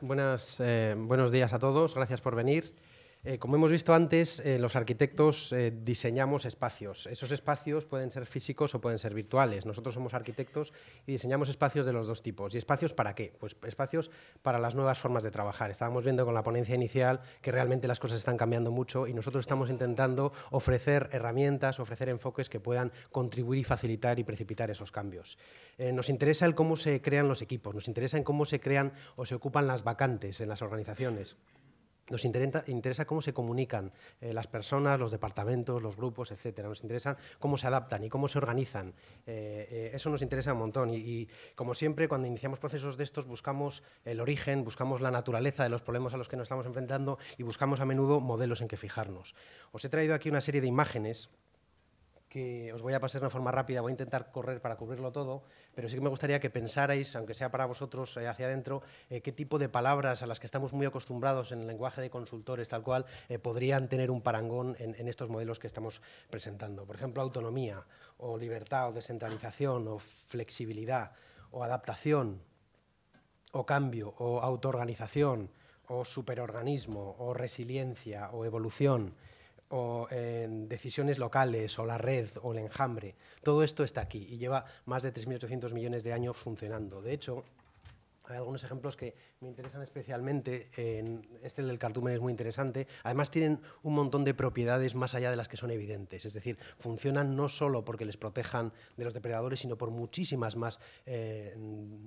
buenas, eh, buenos días a todos. Gracias por venir. Eh, como hemos visto antes, eh, los arquitectos eh, diseñamos espacios. Esos espacios pueden ser físicos o pueden ser virtuales. Nosotros somos arquitectos y diseñamos espacios de los dos tipos. ¿Y espacios para qué? Pues espacios para las nuevas formas de trabajar. Estábamos viendo con la ponencia inicial que realmente las cosas están cambiando mucho y nosotros estamos intentando ofrecer herramientas, ofrecer enfoques que puedan contribuir y facilitar y precipitar esos cambios. nos interesa el cómo se crean los equipos, nos interesa en cómo se crean o se ocupan las vacantes en las organizaciones. Nos interesa, cómo se comunican eh, las personas, los departamentos, los grupos, etcétera. Nos interesa cómo se adaptan y cómo se organizan. Eh, eh, eso nos interesa un montón. Y, y, como siempre, cuando iniciamos procesos de estos, buscamos el origen, buscamos la naturaleza de los problemas a los que nos estamos enfrentando y buscamos a menudo modelos en que fijarnos. Os he traído aquí una serie de imágenes que os voy a pasar de una forma rápida, voy a intentar correr para cubrirlo todo, pero sí que me gustaría que pensarais, aunque sea para vosotros eh, hacia adentro, eh, qué tipo de palabras a las que estamos muy acostumbrados en el lenguaje de consultores, tal cual, eh, podrían tener un parangón en, estos modelos que estamos presentando. Por ejemplo, autonomía, o libertad, o descentralización, o flexibilidad, o adaptación, o cambio, o autoorganización, o superorganismo, o resiliencia, o evolución o en decisiones locales, o la red, o el enjambre. Todo esto está aquí y lleva más de 3.800 millones de años funcionando. De hecho, hay algunos ejemplos que me interesan especialmente. este del cartúmen es muy interesante. Además, tienen un montón de propiedades más allá de las que son evidentes. Es decir, funcionan no solo porque les protejan de los depredadores, sino por muchísimas más, eh,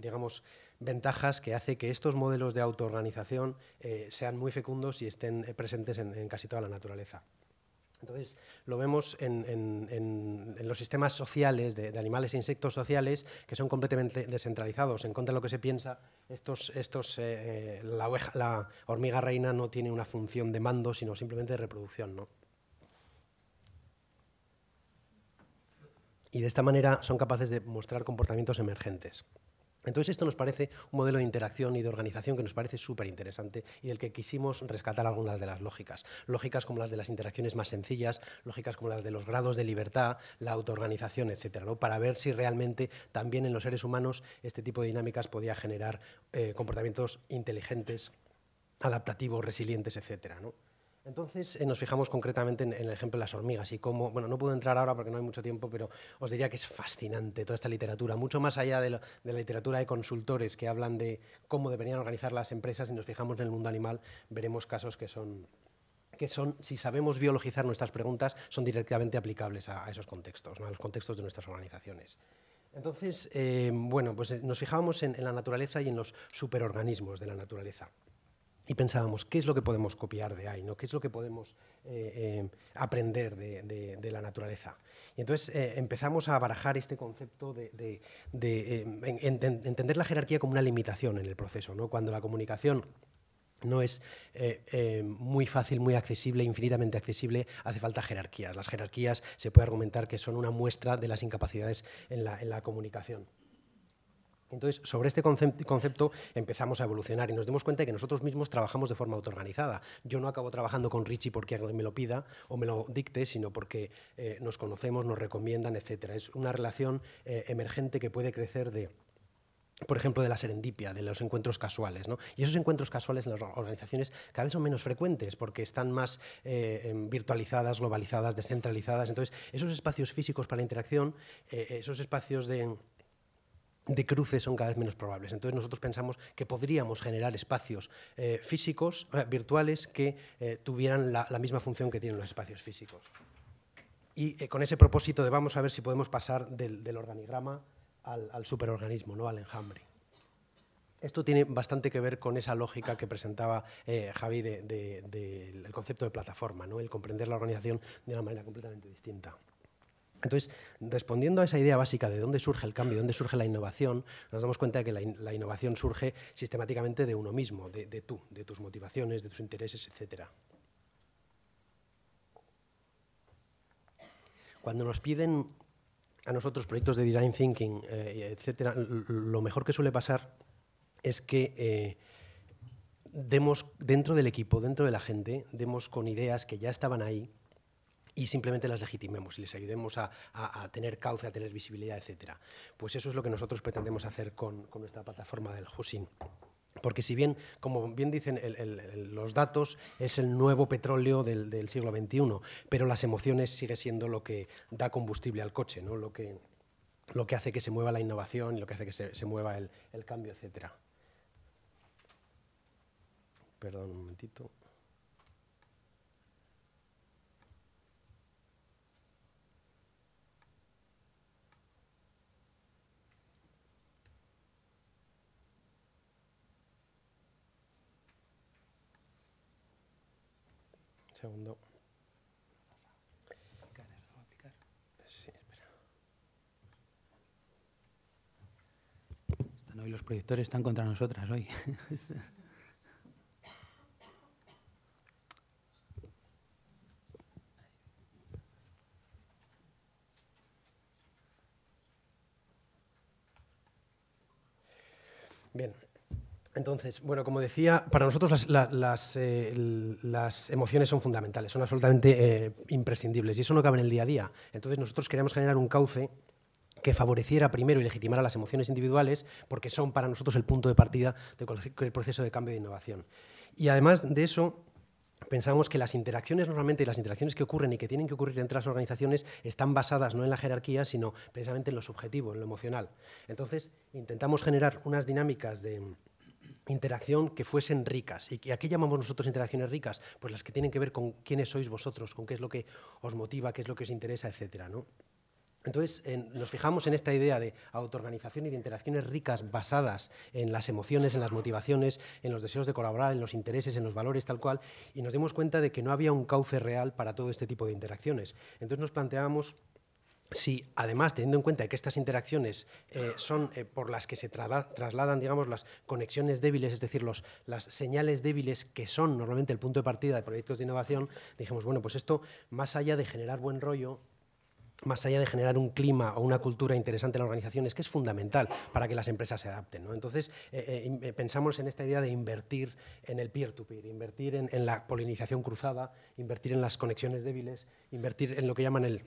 digamos, ventajas que hace que estos modelos de autoorganización eh, sean muy fecundos y estén eh, presentes en casi toda la naturaleza. Entonces, lo vemos en, los sistemas sociales de, animales e insectos sociales que son completamente descentralizados. En contra de lo que se piensa, eh, eh, la, hormiga reina no tiene una función de mando, sino simplemente de reproducción. Y de esta manera son capaces de mostrar comportamientos emergentes. Entonces esto nos parece un modelo de interacción y de organización que nos parece súper interesante y del que quisimos rescatar algunas de las lógicas. Lógicas como las de las interacciones más sencillas, lógicas como las de los grados de libertad, la autoorganización, etc. ¿no? Para ver si realmente también en los seres humanos este tipo de dinámicas podía generar eh, comportamientos inteligentes, adaptativos, resilientes, etc. Entonces eh, nos fijamos concretamente en, el ejemplo de las hormigas y cómo, bueno, no puedo entrar ahora porque no hay mucho tiempo, pero os diría que es fascinante toda esta literatura, mucho más allá de, la literatura de consultores que hablan de cómo deberían organizar las empresas, si nos fijamos en el mundo animal, veremos casos que son que son, si sabemos biologizar nuestras preguntas, son directamente aplicables a, esos contextos, a los contextos de nuestras organizaciones. Entonces, eh, bueno, pues eh, nos fijamos en la naturaleza y en los superorganismos de la naturaleza y pensábamos, ¿qué es lo que podemos copiar de ahí? ¿no? ¿Qué es lo que podemos eh, eh, aprender de, la naturaleza? Y entonces eh, empezamos a barajar este concepto de, entender la jerarquía como una limitación en el proceso. ¿no? Cuando la comunicación no es muy fácil, muy accesible, infinitamente accesible, hace falta jerarquías. Las jerarquías se puede argumentar que son una muestra de las incapacidades en la, en la comunicación. Entonces, sobre este concepto empezamos a evolucionar y nos dimos cuenta de que nosotros mismos trabajamos de forma autoorganizada. Yo no acabo trabajando con Richie porque me lo pida o me lo dicte, sino porque eh, nos conocemos, nos recomiendan, etc. Es una relación eh, emergente que puede crecer de por ejemplo, de la serendipia, de los encuentros casuales. Y esos encuentros casuales en las organizaciones cada vez son menos frecuentes porque están más eh, em, virtualizadas, globalizadas, descentralizadas. Entonces, esos espacios físicos para la interacción, esos espacios de de cruces son cada vez menos probables. Entonces nosotros pensamos que podríamos generar espacios eh, físicos, virtuales, que eh, tuvieran la, misma función que tienen los espacios físicos. Y eh, con ese propósito de vamos a ver si podemos pasar del, organigrama al, superorganismo, ¿no? al enjambre. Esto tiene bastante que ver con esa lógica que presentaba Javi del concepto de plataforma, ¿no? el comprender la organización de una manera completamente distinta. Entonces, respondiendo a esa idea básica de dónde surge el cambio, dónde surge la innovación, nos damos cuenta de que la, innovación surge sistemáticamente de uno mismo, de, tú, de tus motivaciones, de tus intereses, etc. Cuando nos piden a nosotros proyectos de design thinking, etc., eh, etcétera, lo mejor que suele pasar es que eh, demos dentro del equipo, dentro de la gente, demos con ideas que ya estaban ahí, y simplemente las legitimemos y les ayudemos a, tener cauce, a tener visibilidad, etc. Pues eso es lo que nosotros pretendemos hacer con, con nuestra plataforma del Husin. Porque si bien, como bien dicen los datos, es el nuevo petróleo del, siglo XXI, pero las emociones sigue siendo lo que da combustible al coche, ¿no? lo, que, lo que hace que se mueva la innovación, lo que hace que se, mueva el, el cambio, etcétera. Perdón un momentito. Segundo. Están hoy los proyectores están contra nosotras hoy. Entonces, bueno, como decía, para nosotros las, eh, las, emociones son fundamentales, son absolutamente eh, imprescindibles y eso no cabe en el día a día. Entonces nosotros queríamos generar un cauce que favoreciera primero y legitimara las emociones individuales porque son para nosotros el punto de partida de cualquier proceso de cambio e innovación. Y además de eso, pensamos que las interacciones normalmente, las interacciones que ocurren y que tienen que ocurrir entre las organizaciones, están basadas no en la jerarquía, sino precisamente en lo subjetivo, en lo emocional. Entonces, intentamos generar unas dinámicas de interacción que fuesen ricas. ¿Y a qué llamamos nosotros interacciones ricas? Pues las que tienen que ver con quiénes sois vosotros, con qué es lo que os motiva, qué es lo que os interesa, etc. ¿no? Entonces, nos fijamos en esta idea de autoorganización y de interacciones ricas basadas en las emociones, en las motivaciones, en los deseos de colaborar, en los intereses, en los valores, tal cual, y nos dimos cuenta de que no había un cauce real para todo este tipo de interacciones. Entonces nos planteábamos si además, teniendo en cuenta que estas interacciones eh, son eh, por las que se trasladan digamos, las conexiones débiles, es decir, las señales débiles que son normalmente el punto de partida de proyectos de innovación, dijimos, bueno, pues esto, más allá de generar buen rollo, más allá de generar un clima o una cultura interesante en la organización, es que es fundamental para que las empresas se adapten. Entonces, eh, pensamos en esta idea de invertir en el peer-to-peer, invertir en la polinización cruzada, invertir en las conexiones débiles, invertir en lo que llaman el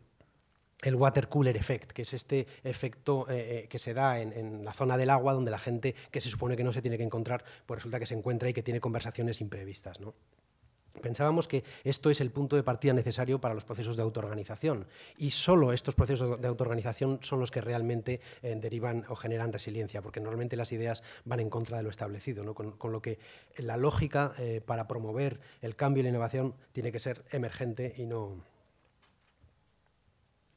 el water cooler effect, que es este efecto eh, eh, que se da en, la zona del agua donde la gente que se supone que no se tiene que encontrar, pues resulta que se encuentra y que tiene conversaciones imprevistas. Pensábamos que esto es el punto de partida necesario para los procesos de autoorganización y solo estos procesos de autoorganización son los que realmente eh, derivan o generan resiliencia, porque normalmente las ideas van en contra de lo establecido, con, lo que la lógica para promover el cambio y la innovación tiene que ser emergente y no,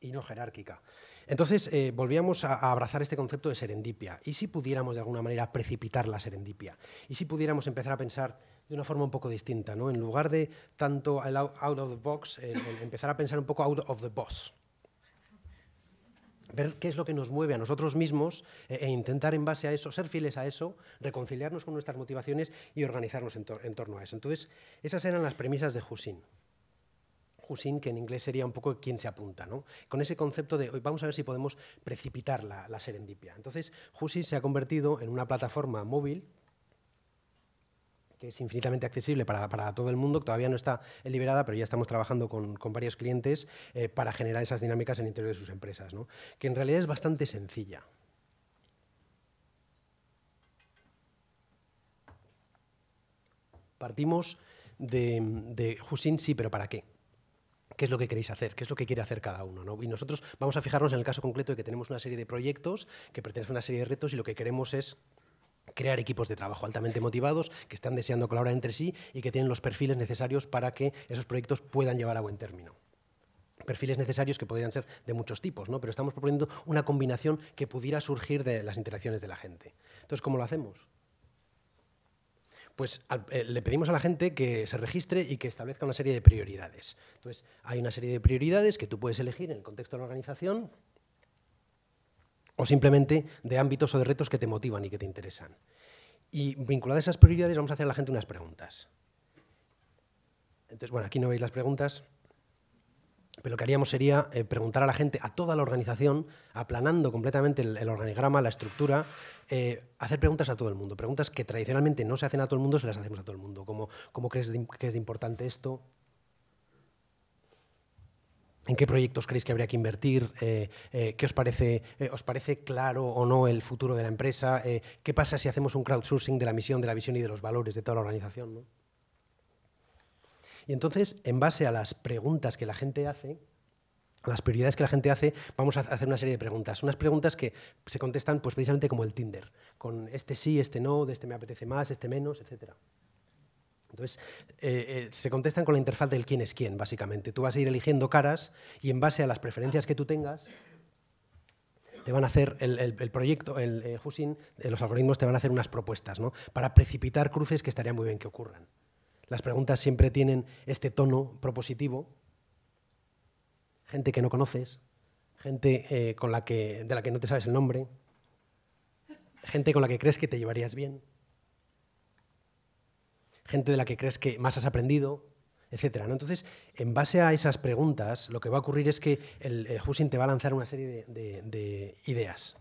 y no jerárquica. Entonces, eh, volvíamos a, abrazar este concepto de serendipia. ¿Y si pudiéramos de alguna manera precipitar la serendipia? ¿Y si pudiéramos empezar a pensar de una forma un poco distinta? ¿no? En lugar de tanto out, of the box, eh, empezar a pensar un poco out of the box. Ver qué es lo que nos mueve a nosotros mismos eh, e intentar en base a eso, ser fieles a eso, reconciliarnos con nuestras motivaciones y organizarnos en, torno a eso. Entonces, esas eran las premisas de Husin. Husin, que en inglés sería un poco quien se apunta, ¿no? con ese concepto de hoy vamos a ver si podemos precipitar la, serendipia. Entonces, Husin se ha convertido en una plataforma móvil que es infinitamente accesible para, todo el mundo, todavía no está liberada, pero ya estamos trabajando con, varios clientes eh, para generar esas dinámicas en el interior de sus empresas, ¿no? que en realidad es bastante sencilla. Partimos de, de Husin, sí, pero ¿para qué? qué es lo que queréis hacer, qué es lo que quiere hacer cada uno. Y nosotros vamos a fijarnos en el caso concreto de que tenemos una serie de proyectos que pertenecen a una serie de retos y lo que queremos es crear equipos de trabajo altamente motivados, que están deseando colaborar entre sí y que tienen los perfiles necesarios para que esos proyectos puedan llevar a buen término perfiles necesarios que podrían ser de muchos tipos, ¿no? pero estamos proponiendo una combinación que pudiera surgir de las interacciones de la gente. Entonces, ¿cómo lo hacemos? Pues eh, le pedimos a la gente que se registre y que establezca una serie de prioridades. Entonces, hay una serie de prioridades que tú puedes elegir en el contexto de la organización o simplemente de ámbitos o de retos que te motivan y que te interesan. Y vinculadas a esas prioridades vamos a hacer a la gente unas preguntas. Entonces, bueno, aquí no veis las preguntas, pero lo que haríamos sería eh, preguntar a la gente, a toda la organización, aplanando completamente el, organigrama, la estructura, eh, hacer preguntas a todo el mundo. Preguntas que tradicionalmente no se hacen a todo el mundo, se las hacemos a todo el mundo. ¿Cómo crees que es de importante esto? ¿En qué proyectos creéis que habría que invertir? Eh, ¿Qué os parece, os parece claro o no el futuro de la empresa? ¿Qué pasa si hacemos un crowdsourcing de la misión, de la visión y de los valores de toda la organización? ¿no? Y entonces, en base a las preguntas que la gente hace, a las prioridades que la gente hace, vamos a hacer una serie de preguntas. Unas preguntas que se contestan pues, precisamente como el Tinder, con este sí, este no, de este me apetece más, este menos, etc. Entonces, eh, eh, se contestan con la interfaz del quién es quién, básicamente. Tú vas a ir eligiendo caras y en base a las preferencias que tú tengas, te van a hacer el, proyecto, el eh, los algoritmos te van a hacer unas propuestas, ¿no? Para precipitar cruces que estaría muy bien que ocurran. Las preguntas siempre tienen este tono propositivo. Gente que no conoces, gente eh, con la que, de la que no te sabes el nombre, gente con la que crees que te llevarías bien, gente de la que crees que más has aprendido, etc. Entonces, en base a esas preguntas, lo que va a ocurrir es que el, eh, Hussing te va a lanzar una serie de ideas.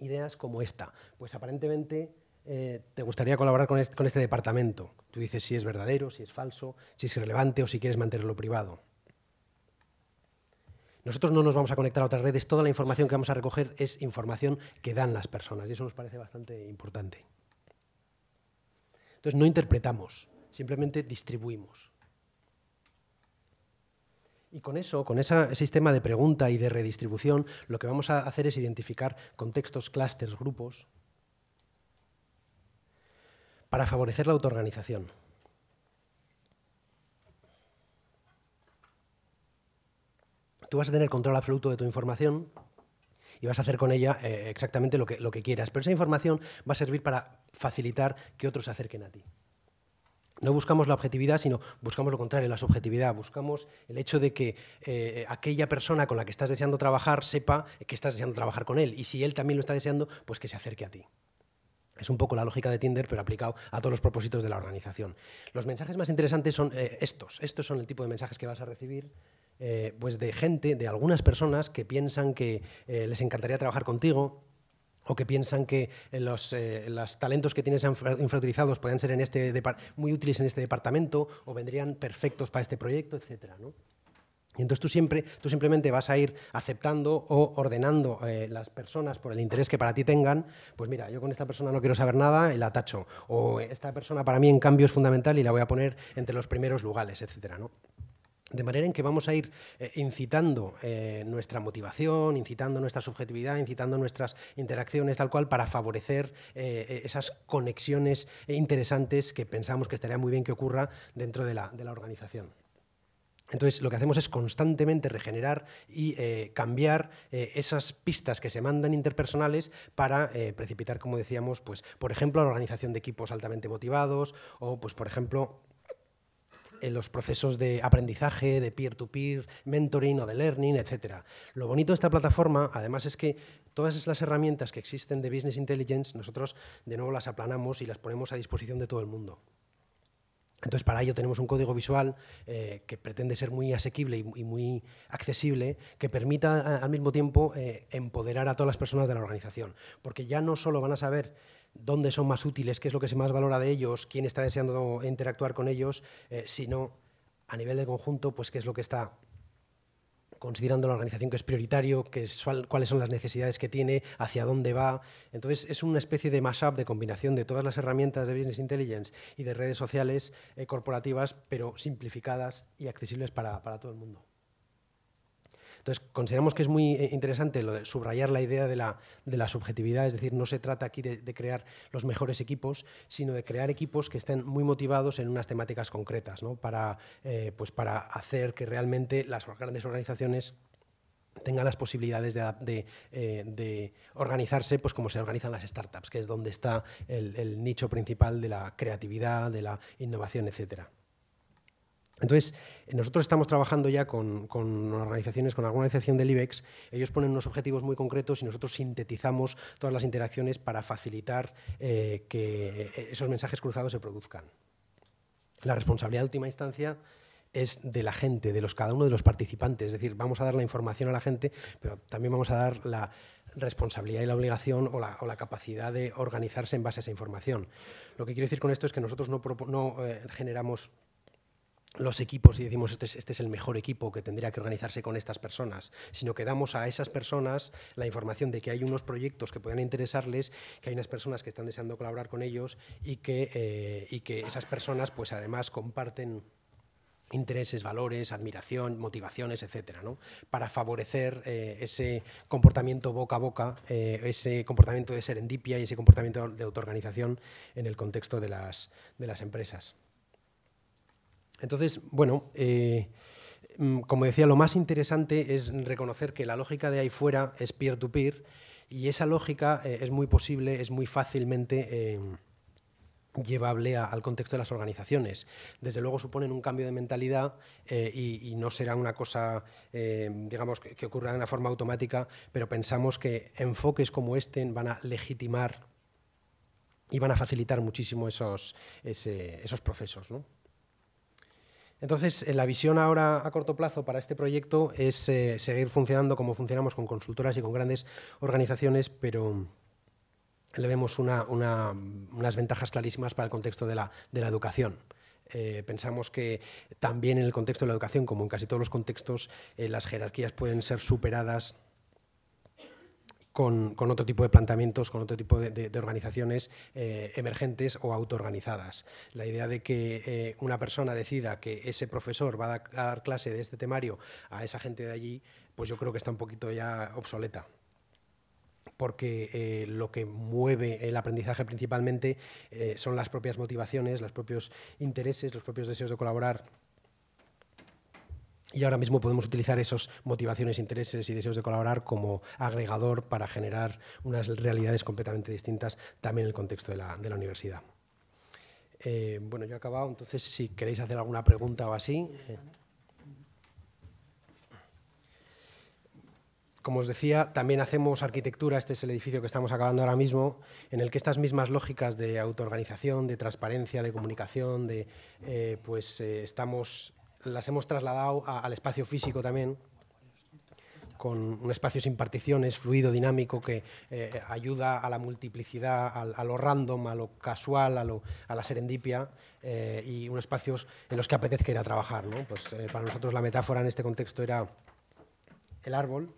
Ideas como esta. Pues aparentemente eh, te gustaría colaborar con este, con este departamento. Tú dices si es verdadero, si es falso, si es irrelevante o si quieres mantenerlo privado. Nosotros no nos vamos a conectar a otras redes, toda la información que vamos a recoger es información que dan las personas y eso nos parece bastante importante. Entonces no interpretamos, simplemente distribuimos. Y con eso, con ese sistema de pregunta y de redistribución, lo que vamos a hacer es identificar contextos, clústeres, grupos, para favorecer la autoorganización. Tú vas a tener control absoluto de tu información y vas a hacer con ella eh, exactamente lo que, lo que quieras, pero esa información va a servir para facilitar que otros se acerquen a ti. No buscamos la objetividad, sino buscamos lo contrario, la subjetividad. Buscamos el hecho de que eh, aquella persona con la que estás deseando trabajar sepa que estás deseando trabajar con él. Y si él también lo está deseando, pues que se acerque a ti. Es un poco la lógica de Tinder, pero aplicado a todos los propósitos de la organización. Los mensajes más interesantes son eh, estos. Estos son el tipo de mensajes que vas a recibir. Eh, pues de gente, de algunas personas que piensan que eh, les encantaría trabajar contigo, o que piensan que los, talentos que tienes infrautilizados pueden ser en este muy útiles en este departamento o vendrían perfectos para este proyecto, etc. Y entonces tú, siempre, tú simplemente vas a ir aceptando o ordenando eh, las personas por el interés que para ti tengan. Pues mira, yo con esta persona no quiero saber nada, la tacho. O esta persona para mí en cambio es fundamental y la voy a poner entre los primeros lugares, etcétera, ¿no? De manera en que vamos a ir eh, incitando eh, nuestra motivación, incitando nuestra subjetividad, incitando nuestras interacciones tal cual para favorecer e, esas conexiones interesantes que pensamos que estaría muy bien que ocurra dentro de la organización. Entonces, lo que hacemos es constantemente regenerar y eh, cambiar eh, esas pistas que se mandan interpersonales para eh, precipitar, como decíamos, pues, por ejemplo, la organización de equipos altamente motivados o, pues, por ejemplo, en los procesos de aprendizaje, de peer-to-peer, mentoring o de learning, etc. Lo bonito de esta plataforma, además, es que todas las herramientas que existen de Business Intelligence, nosotros de nuevo las aplanamos y las ponemos a disposición de todo el mundo. Entonces, para ello tenemos un código visual eh, que pretende ser muy asequible y, muy accesible, que permita al mismo tiempo eh, empoderar a todas las personas de la organización, porque ya no solo van a saber dónde son más útiles, qué es lo que se más valora de ellos, quién está deseando interactuar con ellos, eh, sino a nivel del conjunto, pues qué es lo que está considerando la organización que es prioritario, que cuáles son las necesidades que tiene, hacia dónde va. Entonces, es una especie de mashup, de combinación de todas las herramientas de Business Intelligence y de redes sociales eh, corporativas, pero simplificadas y accesibles para todo el mundo. Entonces, consideramos que es muy eh, interesante subrayar la idea de la, subjetividad, es decir, no se trata aquí de, crear los mejores equipos, sino de crear equipos que estén muy motivados en unas temáticas concretas, ¿no? para, eh, pues hacer que realmente las grandes organizaciones tengan las posibilidades eh, de, organizarse pues como se organizan las startups, que es donde está el, el nicho principal de la creatividad, de la innovación, etcétera. Entonces, eh, nosotros estamos trabajando ya con, organizaciones, con alguna organización del IBEX, ellos ponen unos objetivos muy concretos y nosotros sintetizamos todas las interacciones para facilitar eh, que eh, esos mensajes cruzados se produzcan. La responsabilidad de última instancia es de la gente, de los, cada uno de los participantes, es decir, vamos a dar la información a la gente, pero también vamos a dar la, responsabilidad y la obligación o la, capacidad de organizarse en base a esa información. Lo que quiero decir con esto es que nosotros no, generamos los equipos y decimos este, este es, el mejor equipo que tendría que organizarse con estas personas, sino que damos a esas personas la información de que hay unos proyectos que puedan interesarles, que hay unas personas que están deseando colaborar con ellos eh, y que, esas personas pues además comparten intereses, valores, admiración, motivaciones, etcétera, ¿no? para favorecer eh, ese comportamiento boca a boca, eh, ese comportamiento de serendipia y ese comportamiento de autoorganización en el contexto de las empresas. Entonces, bueno, eh, mm, como decía, lo más interesante es reconocer que la lógica de ahí fuera es peer-to-peer y esa lógica eh, es muy posible, es muy fácilmente eh, llevable al contexto de las organizaciones. Desde luego suponen un cambio de mentalidad y, no será una cosa, digamos, que, ocurra de una forma automática, pero pensamos que enfoques como este van a legitimar y van a facilitar muchísimo esos, esos procesos. ¿no? Entonces, eh, la visión ahora a corto plazo para este proyecto es eh, seguir funcionando como funcionamos con consultoras y con grandes organizaciones, pero le vemos unas ventajas clarísimas para el contexto de la, educación. Eh, pensamos que también en el contexto de la educación, como en casi todos los contextos, las jerarquías pueden ser superadas con, otro tipo de planteamientos, con otro tipo de, organizaciones eh, emergentes o autoorganizadas. La idea de que eh, una persona decida que ese profesor va a dar, clase de este temario a esa gente de allí, pues yo creo que está un poquito ya obsoleta porque eh, lo que mueve el aprendizaje principalmente son las propias motivaciones, los propios intereses, los propios deseos de colaborar y ahora mismo podemos utilizar esas motivaciones, intereses y deseos de colaborar como agregador para generar unas realidades completamente distintas también en el contexto de la, universidad. Eh, bueno, yo he acabado, entonces si queréis hacer alguna pregunta o así. Eh. Como os decía, también hacemos arquitectura, este es el edificio que estamos acabando ahora mismo, en el que estas mismas lógicas de autoorganización, de transparencia, de comunicación, de, eh, pues estamos las hemos trasladado al espacio físico también, con un espacio sin particiones, fluido, dinámico, que eh, ayuda a la multiplicidad, a, lo random, a lo casual, a, lo, a la serendipia, eh, y unos espacios en los que apetezca ir a trabajar. ¿no? Pues, eh, para nosotros la metáfora en este contexto era el árbol,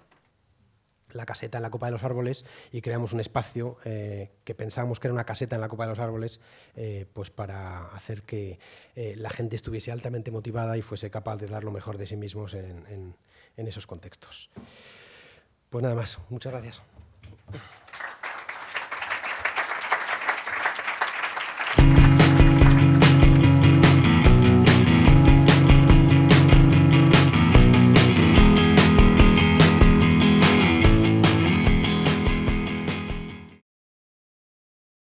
la caseta en la copa de los árboles y creamos un espacio eh, que pensábamos que era una caseta en la copa de los árboles eh, pues para hacer que eh, la gente estuviese altamente motivada y fuese capaz de dar lo mejor de sí mismos en, en esos contextos. Pues nada más, muchas gracias.